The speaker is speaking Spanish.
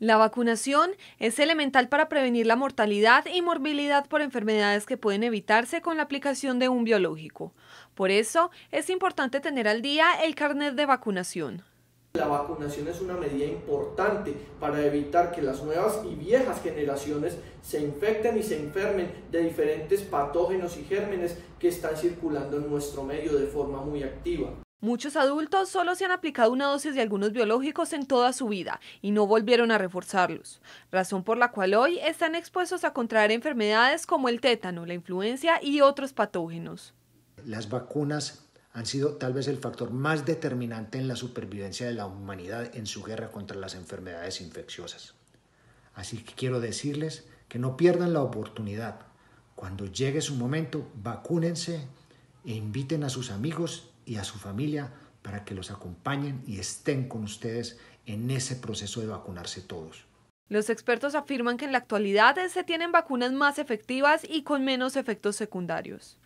La vacunación es elemental para prevenir la mortalidad y morbilidad por enfermedades que pueden evitarse con la aplicación de un biológico. Por eso es importante tener al día el carnet de vacunación. La vacunación es una medida importante para evitar que las nuevas y viejas generaciones se infecten y se enfermen de diferentes patógenos y gérmenes que están circulando en nuestro medio de forma muy activa. Muchos adultos solo se han aplicado una dosis de algunos biológicos en toda su vida y no volvieron a reforzarlos, razón por la cual hoy están expuestos a contraer enfermedades como el tétano, la influencia y otros patógenos. Las vacunas han sido tal vez el factor más determinante en la supervivencia de la humanidad en su guerra contra las enfermedades infecciosas. Así que quiero decirles que no pierdan la oportunidad. Cuando llegue su momento, vacúnense e inviten a sus amigos y a su familia para que los acompañen y estén con ustedes en ese proceso de vacunarse todos. Los expertos afirman que en la actualidad se tienen vacunas más efectivas y con menos efectos secundarios.